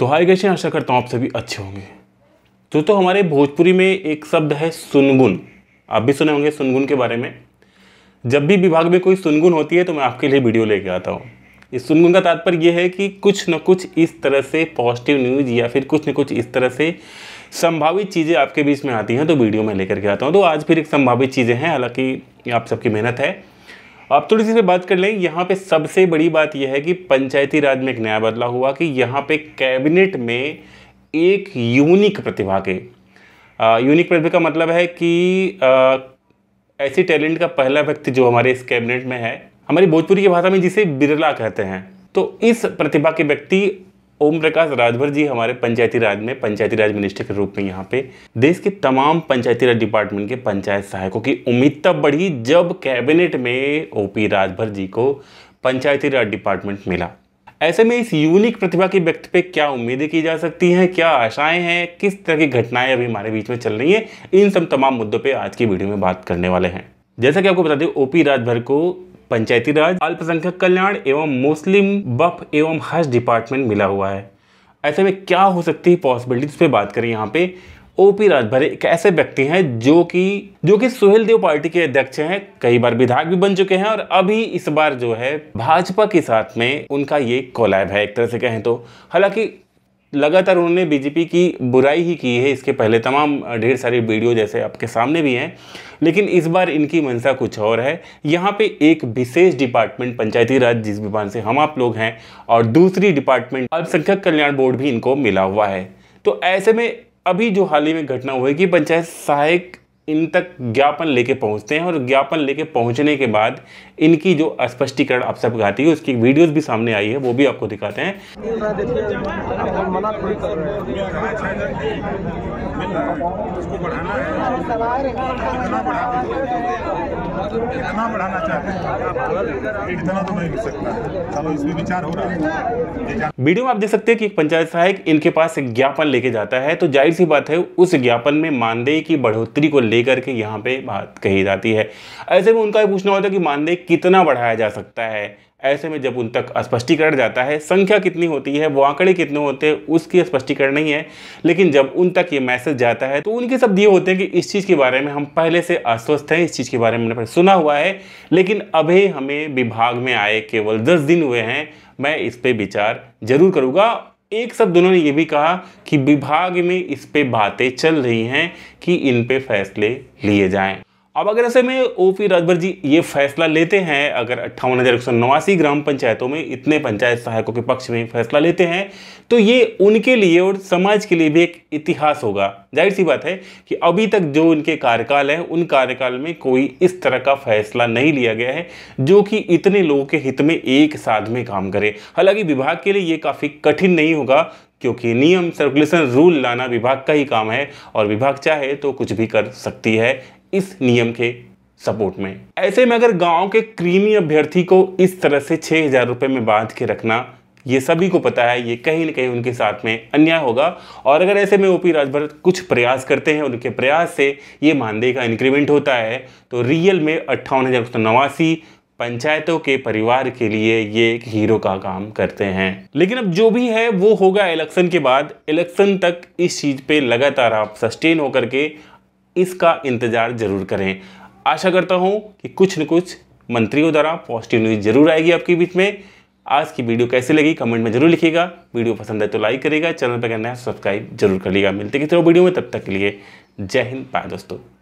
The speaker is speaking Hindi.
तो हाय कैसे आशा करता हूँ आप सभी अच्छे होंगे तो तो हमारे भोजपुरी में एक शब्द है सुनगुन आप भी सुने होंगे सुनगुन के बारे में जब भी विभाग में कोई सुनगुन होती है तो मैं आपके लिए वीडियो लेके आता हूँ इस सुनगुन का तात्पर्य यह है कि कुछ न कुछ इस तरह से पॉजिटिव न्यूज़ या फिर कुछ न कुछ इस तरह से संभावित चीज़ें आपके बीच में आती हैं तो वीडियो में लेकर के आता हूँ तो आज फिर एक संभावित चीज़ें हैं हालांकि आप सबकी मेहनत है आप थोड़ी सी बात कर लें यहाँ पे सबसे बड़ी बात यह है कि पंचायती राज में एक नया बदलाव हुआ कि यहाँ पे कैबिनेट में एक यूनिक प्रतिभा के आ, यूनिक प्रतिभा का मतलब है कि आ, ऐसे टैलेंट का पहला व्यक्ति जो हमारे इस कैबिनेट में है हमारी भोजपुरी की भाषा में जिसे बिरला कहते हैं तो इस प्रतिभा के व्यक्ति ओम प्रकाश राजभर जी हमारे पंचायती राज में पंचायती राज मिनिस्टर के रूप में यहाँ पे देश के तमाम पंचायती राज डिपार्टमेंट के पंचायत सहायकों की उम्मीद तब बढ़ी जब कैबिनेट में ओपी राजभर जी को पंचायती राज डिपार्टमेंट मिला ऐसे में इस यूनिक प्रतिभा के व्यक्ति पे क्या उम्मीदें की जा सकती हैं क्या आशाएं हैं किस तरह की घटनाएं अभी हमारे बीच में चल रही हैं इन सब तमाम मुद्दों पे आज की वीडियो में बात करने वाले हैं जैसा कि आपको बता दें ओपी राजभर को पंचायती राज अल्पसंख्यक कल्याण एवं मुस्लिम बफ एवं हज डिपार्टमेंट मिला हुआ है ऐसे में क्या हो सकती है पॉसिबिलिटीज पे बात करें यहाँ पे ओ पी राजभर एक ऐसे व्यक्ति हैं जो कि जो कि सुहेल देव पार्टी के अध्यक्ष हैं कई बार विधायक भी बन चुके हैं और अभी इस बार जो है भाजपा के साथ में उनका ये कोलैब है एक तरह से कहें तो हालांकि लगातार उन्होंने बीजेपी की बुराई ही की है इसके पहले तमाम ढेर सारी वीडियो जैसे आपके सामने भी हैं लेकिन इस बार इनकी मंशा कुछ और है यहाँ पे एक विशेष डिपार्टमेंट पंचायती राज जिस विभाग से हम आप लोग हैं और दूसरी डिपार्टमेंट अल्पसंख्यक कल्याण बोर्ड भी इनको मिला हुआ है तो ऐसे में अभी जो हाल ही में घटना हुई कि पंचायत सहायक इन तक ज्ञापन लेके पहुंचते हैं और ज्ञापन लेके पहुंचने के बाद इनकी जो स्पष्टीकरण आप सब गाती है उसकी वीडियोस भी सामने आई है वो भी आपको दिखाते हैं इतना बढ़ाना चाहते हैं तो नहीं सकता चलो इसमें विचार हो रहा है वीडियो में आप देख सकते हैं कि एक पंचायत सहायक इनके पास ज्ञापन लेके जाता है तो जाहिर सी बात है उस ज्ञापन में मानदेय की बढ़ोतरी को ले लेकर के यहाँ पे बात कही जाती है ऐसे में उनका ये पूछना होता है कि मानदेय कितना बढ़ाया जा सकता है ऐसे में जब उन तक स्पष्टीकरण जाता है संख्या कितनी होती है वो आंकड़े कितने होते हैं उसकी स्पष्टीकरण नहीं है लेकिन जब उन तक ये मैसेज जाता है तो उनके सब ये होते हैं कि इस चीज़ के बारे में हम पहले से आश्वस्त हैं इस चीज़ के बारे में मैंने सुना हुआ है लेकिन अभी हमें विभाग में आए केवल दस दिन हुए हैं मैं इस पर विचार जरूर करूँगा एक सब दोनों ने यह भी कहा कि विभाग में इस पे बातें चल रही हैं कि इन पे फैसले लिए जाएं अब अगर ऐसे में ओ पी राजभर जी ये फैसला लेते हैं अगर अट्ठावन हज़ार एक सौ नवासी ग्राम पंचायतों में इतने पंचायत सहायकों के पक्ष में फैसला लेते हैं तो ये उनके लिए और समाज के लिए भी एक इतिहास होगा जाहिर सी बात है कि अभी तक जो इनके कार्यकाल है उन कार्यकाल में कोई इस तरह का फैसला नहीं लिया गया है जो कि इतने लोगों के हित में एक साथ में काम करे हालांकि विभाग के लिए ये काफ़ी कठिन नहीं होगा क्योंकि नियम सर्कुलेशन रूल लाना विभाग का ही काम है और विभाग चाहे तो कुछ भी कर सकती है इस नियम के सपोर्ट में ऐसे में अगर गांव के क्रीमी अभ्यर्थी को इस तरह से छः हजार रुपये में बांध के रखना ये सभी को पता है ये कहीं ना कहीं उनके साथ में अन्याय होगा और अगर ऐसे में ओपी राजभर कुछ प्रयास करते हैं उनके प्रयास से ये मानदेय का इंक्रीमेंट होता है तो रियल में अट्ठावन हज़ार नवासी पंचायतों के परिवार के लिए ये एक हीरो का काम करते हैं लेकिन अब जो भी है वो होगा इलेक्शन के बाद इलेक्शन तक इस चीज़ पे लगातार आप सस्टेन होकर के इसका इंतज़ार जरूर करें आशा करता हूं कि कुछ न कुछ मंत्रियों द्वारा पॉजिटिव न्यूज़ जरूर आएगी आपके बीच में आज की वीडियो कैसी लगी कमेंट में जरूर लिखिएगा वीडियो पसंद तो है तो लाइक करेगा चैनल पर करना है सब्सक्राइब जरूर कर लीजिएगा मिलते किसी वीडियो में तब तक के लिए जय हिंद बाय दोस्तों